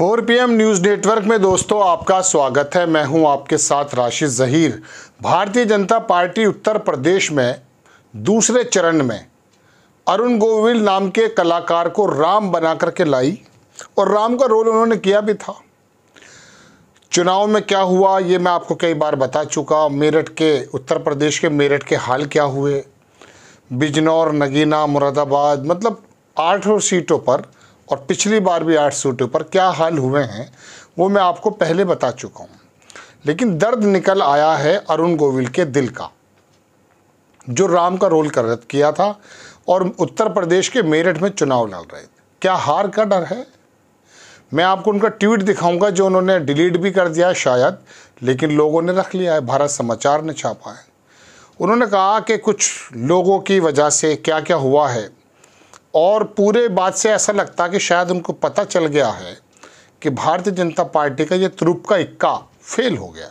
four P news network में दोस्तों आपका स्वागत है मैं हूं आपके साथ राशिद ज़हीर भारतीय जनता पार्टी उत्तर प्रदेश में दूसरे चरण में अरुण गोविल नाम के कलाकार को राम बना करके लाई और राम का रोल उन्होंने किया भी था चुनाव में क्या हुआ ये मैं आपको कई बार बता चुका मेरठ के उत्तर प्रदेश के मेरठ के हाल क्या हुए बिजनौर नगीना मुरादाबाद मतलब आठों सीटों पर और पिछली बार भी आठ सूट पर क्या हाल हुए हैं वो मैं आपको पहले बता चुका हूँ लेकिन दर्द निकल आया है अरुण गोविल के दिल का जो राम का रोल कर किया था और उत्तर प्रदेश के मेरठ में चुनाव लड़ रहे थे क्या हार का डर है मैं आपको उनका ट्वीट दिखाऊंगा जो उन्होंने डिलीट भी कर दिया शायद लेकिन लोगों ने रख लिया है भारत समाचार ने छापा है उन्होंने कहा कि कुछ लोगों की वजह से क्या क्या हुआ है और पूरे बात से ऐसा लगता कि शायद उनको पता चल गया है कि भारतीय जनता पार्टी का ये त्रुप का इक्का फेल हो गया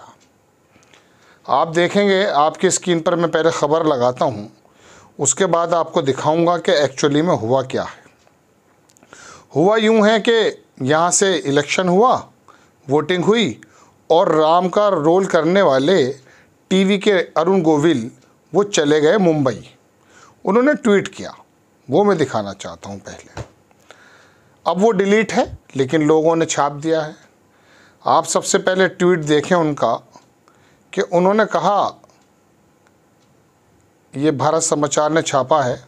आप देखेंगे आपकी स्क्रीन पर मैं पहले ख़बर लगाता हूँ उसके बाद आपको दिखाऊंगा कि एक्चुअली में हुआ क्या है हुआ यूं है कि यहाँ से इलेक्शन हुआ वोटिंग हुई और राम का रोल करने वाले टीवी के अरुण गोविल वो चले गए मुंबई उन्होंने ट्वीट किया वो मैं दिखाना चाहता हूँ पहले अब वो डिलीट है लेकिन लोगों ने छाप दिया है आप सबसे पहले ट्वीट देखें उनका कि उन्होंने कहा ये भारत समाचार ने छापा है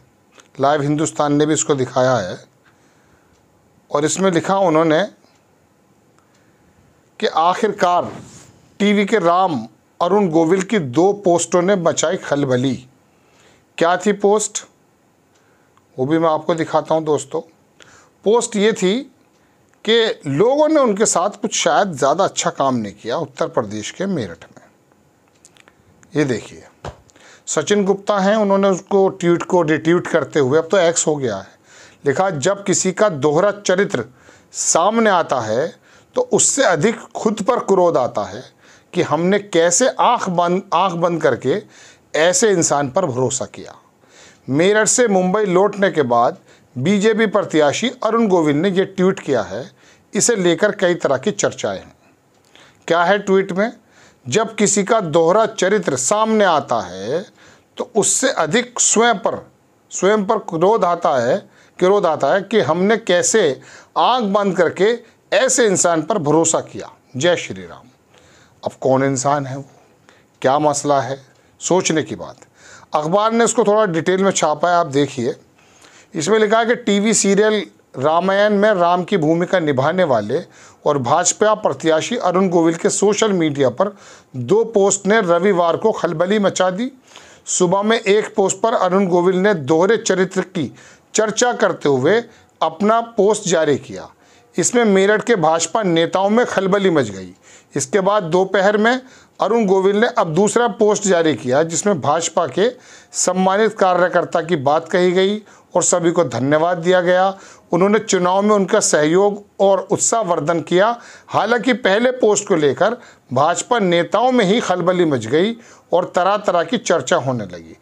लाइव हिंदुस्तान ने भी इसको दिखाया है और इसमें लिखा उन्होंने कि आखिरकार टीवी के राम अरुण गोविल की दो पोस्टों ने बचाई खलबली क्या थी पोस्ट वो भी मैं आपको दिखाता हूँ दोस्तों पोस्ट ये थी कि लोगों ने उनके साथ कुछ शायद ज़्यादा अच्छा काम नहीं किया उत्तर प्रदेश के मेरठ में ये देखिए सचिन गुप्ता हैं उन्होंने उसको ट्वीट को रिट्वीट करते हुए अब तो एक्स हो गया है लिखा जब किसी का दोहरा चरित्र सामने आता है तो उससे अधिक खुद पर क्रोध आता है कि हमने कैसे आँख बंद आँख बंद करके ऐसे इंसान पर भरोसा किया मेरठ से मुंबई लौटने के बाद बीजेपी प्रत्याशी अरुण गोविंद ने यह ट्वीट किया है इसे लेकर कई तरह की चर्चाएं हैं क्या है ट्वीट में जब किसी का दोहरा चरित्र सामने आता है तो उससे अधिक स्वयं पर स्वयं पर क्रोध आता है क्रोध आता है कि हमने कैसे आंख बंद करके ऐसे इंसान पर भरोसा किया जय श्री राम अब कौन इंसान है वो क्या मसला है सोचने की बात है अखबार ने इसको थोड़ा डिटेल में छापा है आप देखिए इसमें लिखा है कि टीवी सीरियल रामायण में राम की भूमिका निभाने वाले और भाजपा प्रत्याशी अरुण गोविल के सोशल मीडिया पर दो पोस्ट ने रविवार को खलबली मचा दी सुबह में एक पोस्ट पर अरुण गोविल ने दोहरे चरित्र की चर्चा करते हुए अपना पोस्ट जारी किया इसमें मेरठ के भाजपा नेताओं में खलबली मच गई इसके बाद दोपहर में अरुण गोविल ने अब दूसरा पोस्ट जारी किया जिसमें भाजपा के सम्मानित कार्यकर्ता की बात कही गई और सभी को धन्यवाद दिया गया उन्होंने चुनाव में उनका सहयोग और उत्साहवर्धन किया हालांकि पहले पोस्ट को लेकर भाजपा नेताओं में ही खलबली मच गई और तरह तरह की चर्चा होने लगी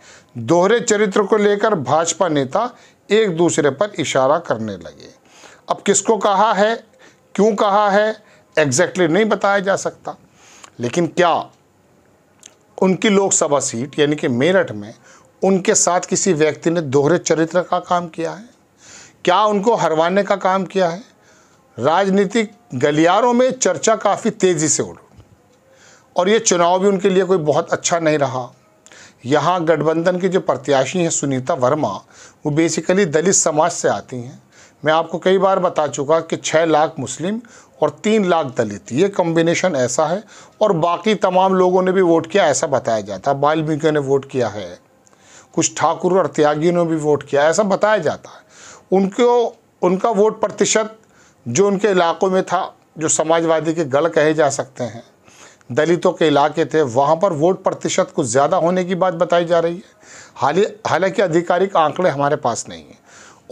दोहरे चरित्र को लेकर भाजपा नेता एक दूसरे पर इशारा करने लगे अब किसको कहा है क्यों कहा है एग्जैक्टली exactly नहीं बताया जा सकता लेकिन क्या उनकी लोकसभा सीट यानी कि मेरठ में उनके साथ किसी व्यक्ति ने दोहरे चरित्र का काम किया है क्या उनको हरवाने का काम किया है राजनीतिक गलियारों में चर्चा काफ़ी तेज़ी से उड़ और ये चुनाव भी उनके लिए कोई बहुत अच्छा नहीं रहा यहाँ गठबंधन के जो प्रत्याशी हैं सुनीता वर्मा वो बेसिकली दलित समाज से आती हैं मैं आपको कई बार बता चुका कि छः लाख मुस्लिम और तीन लाख दलित ये कॉम्बिनेशन ऐसा है और बाकी तमाम लोगों ने भी वोट किया ऐसा बताया जाता है वाल्मीकियों ने वोट किया है कुछ ठाकुर और त्यागियों ने भी वोट किया ऐसा बताया जाता है उनको उनका वोट प्रतिशत जो उनके इलाकों में था जो समाजवादी के गल कहे जा सकते हैं दलितों के इलाके थे वहाँ पर वोट प्रतिशत कुछ ज़्यादा होने की बात बताई जा रही है हाल हालांकि आधिकारिक आंकड़े हमारे पास नहीं हैं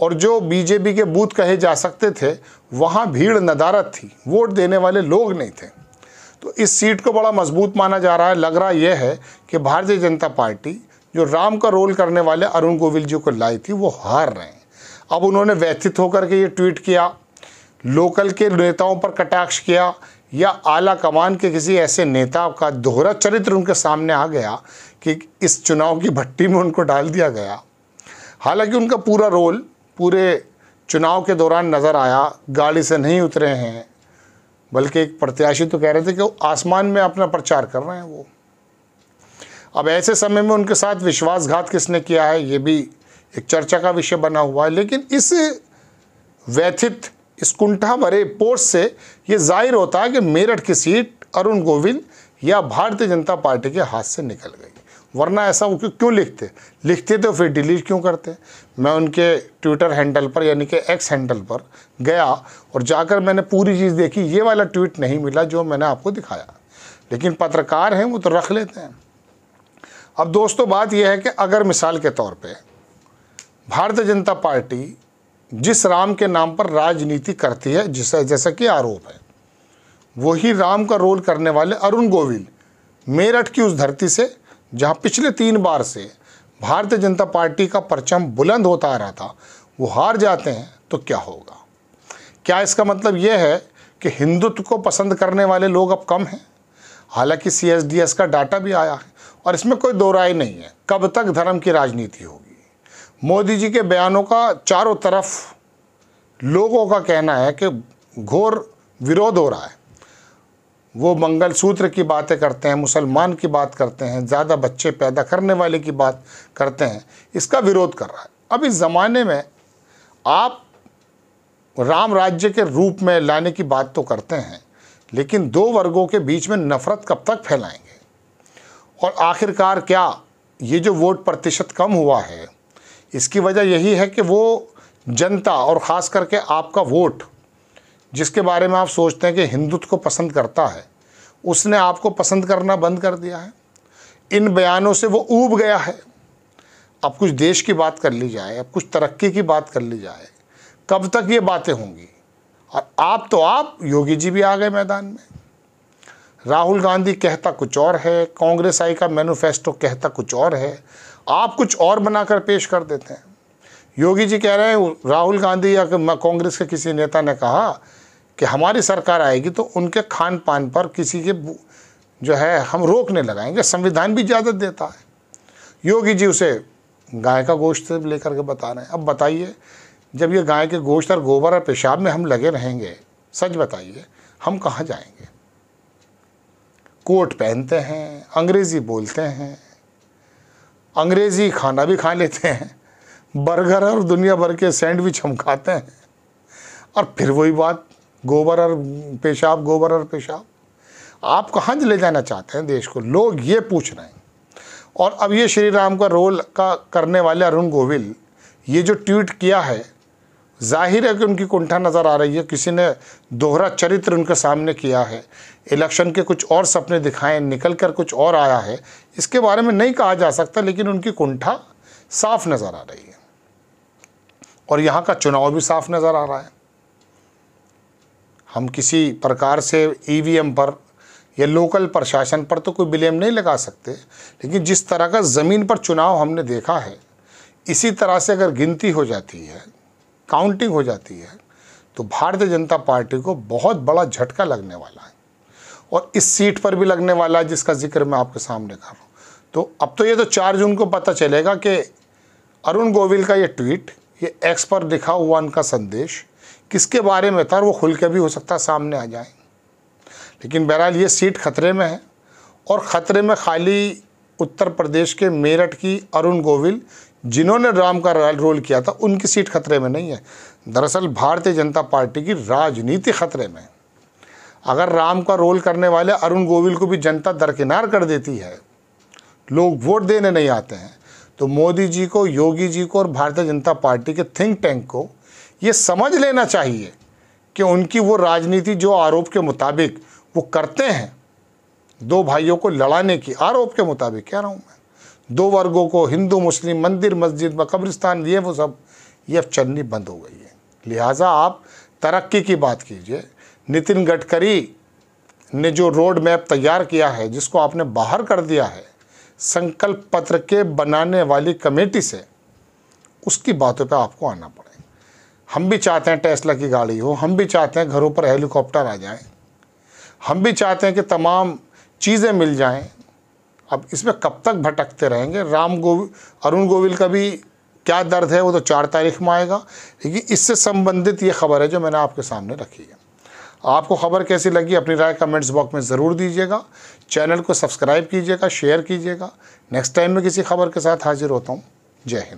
और जो बीजेपी के बूथ कहे जा सकते थे वहाँ भीड़ नदारत थी वोट देने वाले लोग नहीं थे तो इस सीट को बड़ा मजबूत माना जा रहा है लग रहा यह है कि भारतीय जनता पार्टी जो राम का रोल करने वाले अरुण गोविल जी को लाई थी वो हार रहे हैं अब उन्होंने व्यथित होकर के ये ट्वीट किया लोकल के नेताओं पर कटाक्ष किया या आला कमान के किसी ऐसे नेता का दोहरा चरित्र उनके सामने आ गया कि इस चुनाव की भट्टी में उनको डाल दिया गया हालांकि उनका पूरा रोल पूरे चुनाव के दौरान नज़र आया गाड़ी से नहीं उतरे हैं बल्कि एक प्रत्याशी तो कह रहे थे कि वो आसमान में अपना प्रचार कर रहे हैं वो अब ऐसे समय में उनके साथ विश्वासघात किसने किया है ये भी एक चर्चा का विषय बना हुआ है लेकिन इस व्यथित इस कुंठा भरे पोस्ट से ये जाहिर होता है कि मेरठ की सीट अरुण गोविंद या भारतीय जनता पार्टी के हाथ से निकल गई वरना ऐसा वो क्यों लिखते लिखते तो फिर डिलीट क्यों करते मैं उनके ट्विटर हैंडल पर यानी कि एक्स हैंडल पर गया और जाकर मैंने पूरी चीज़ देखी ये वाला ट्वीट नहीं मिला जो मैंने आपको दिखाया लेकिन पत्रकार हैं वो तो रख लेते हैं अब दोस्तों बात यह है कि अगर मिसाल के तौर पर भारतीय जनता पार्टी जिस राम के नाम पर राजनीति करती है जिस जैसा कि आरोप है वही राम का रोल करने वाले अरुण गोविल मेरठ की उस धरती से जहां पिछले तीन बार से भारतीय जनता पार्टी का परचम बुलंद होता आ रहा था वो हार जाते हैं तो क्या होगा क्या इसका मतलब ये है कि हिंदुत्व को पसंद करने वाले लोग अब कम हैं हालांकि सी का डाटा भी आया है और इसमें कोई दो राय नहीं है कब तक धर्म की राजनीति होगी मोदी जी के बयानों का चारों तरफ लोगों का कहना है कि घोर विरोध हो रहा है वो मंगलसूत्र की बातें करते हैं मुसलमान की बात करते हैं ज़्यादा बच्चे पैदा करने वाले की बात करते हैं इसका विरोध कर रहा है अब इस ज़माने में आप राम राज्य के रूप में लाने की बात तो करते हैं लेकिन दो वर्गों के बीच में नफ़रत कब तक फैलाएंगे और आखिरकार क्या ये जो वोट प्रतिशत कम हुआ है इसकी वजह यही है कि वो जनता और ख़ास करके आपका वोट जिसके बारे में आप सोचते हैं कि हिंदुत्व को पसंद करता है उसने आपको पसंद करना बंद कर दिया है इन बयानों से वो ऊब गया है अब कुछ देश की बात कर ली जाए अब कुछ तरक्की की बात कर ली जाए कब तक ये बातें होंगी और आप तो आप योगी जी भी आ गए मैदान में राहुल गांधी कहता कुछ और है कांग्रेस आई का मैनिफेस्टो कहता कुछ और है आप कुछ और बनाकर पेश कर देते हैं योगी जी कह रहे हैं राहुल गांधी या कांग्रेस के किसी नेता ने कहा कि हमारी सरकार आएगी तो उनके खान पान पर किसी के जो है हम रोकने लगाएंगे संविधान भी इजाज़त देता है योगी जी उसे गाय का गोश्त लेकर के बता रहे हैं अब बताइए जब ये गाय के गोश्त और गोबर और पेशाब में हम लगे रहेंगे सच बताइए हम कहाँ जाएंगे कोट पहनते हैं अंग्रेज़ी बोलते हैं अंग्रेज़ी खाना भी खा लेते हैं बर्गर और दुनिया भर के सैंडविच हम खाते हैं और फिर वही बात गोबर और पेशाब गोबर और पेशाब आप कहाँ ले जाना चाहते हैं देश को लोग ये पूछ रहे हैं और अब ये श्री राम का रोल का करने वाले अरुण गोविल ये जो ट्वीट किया है जाहिर है कि उनकी कुंठा नज़र आ रही है किसी ने दोहरा चरित्र उनके सामने किया है इलेक्शन के कुछ और सपने दिखाए निकल कर कुछ और आया है इसके बारे में नहीं कहा जा सकता लेकिन उनकी कुंठा साफ नज़र आ रही है और यहाँ का चुनाव भी साफ नज़र आ रहा है हम किसी प्रकार से ई e पर या लोकल प्रशासन पर तो कोई ब्लेम नहीं लगा सकते लेकिन जिस तरह का ज़मीन पर चुनाव हमने देखा है इसी तरह से अगर गिनती हो जाती है काउंटिंग हो जाती है तो भारतीय जनता पार्टी को बहुत बड़ा झटका लगने वाला है और इस सीट पर भी लगने वाला है जिसका जिक्र मैं आपके सामने कर रहा हूँ तो अब तो ये तो चार जून को पता चलेगा कि अरुण गोविल का ये ट्वीट ये एक्स पर लिखा हुआ उनका संदेश किसके बारे में था और वो खुल के भी हो सकता सामने आ जाए लेकिन बहरहाल ये सीट खतरे में है और ख़तरे में खाली उत्तर प्रदेश के मेरठ की अरुण गोविल जिन्होंने राम का रोल किया था उनकी सीट खतरे में नहीं है दरअसल भारतीय जनता पार्टी की राजनीति खतरे में अगर राम का रोल करने वाले अरुण गोविल को भी जनता दरकिनार कर देती है लोग वोट देने नहीं आते हैं तो मोदी जी को योगी जी को और भारतीय जनता पार्टी के थिंक टैंक को ये समझ लेना चाहिए कि उनकी वो राजनीति जो आरोप के मुताबिक वो करते हैं दो भाइयों को लड़ाने की आरोप के मुताबिक कह रहा हूँ मैं दो वर्गों को हिंदू मुस्लिम मंदिर मस्जिद व कब्रिस्तान ये वो सब ये अब चलनी बंद हो गई है लिहाजा आप तरक्की की बात कीजिए नितिन गडकरी ने जो रोड मैप तैयार किया है जिसको आपने बाहर कर दिया है संकल्प पत्र के बनाने वाली कमेटी से उसकी बातों पर आपको आना पड़ेगा हम भी चाहते हैं टेस्ला की गाड़ी हो हम भी चाहते हैं घरों पर हेलीकॉप्टर आ जाए हम भी चाहते हैं कि तमाम चीज़ें मिल जाएं अब इसमें कब तक भटकते रहेंगे राम गोविल अरुण गोविल का भी क्या दर्द है वो तो चार तारीख में आएगा लेकिन इससे संबंधित ये खबर है जो मैंने आपके सामने रखी है आपको खबर कैसी लगी अपनी राय कमेंट्स बॉक्स में ज़रूर दीजिएगा चैनल को सब्सक्राइब कीजिएगा शेयर कीजिएगा नेक्स्ट टाइम में किसी खबर के साथ हाजिर होता हूँ जय हिंद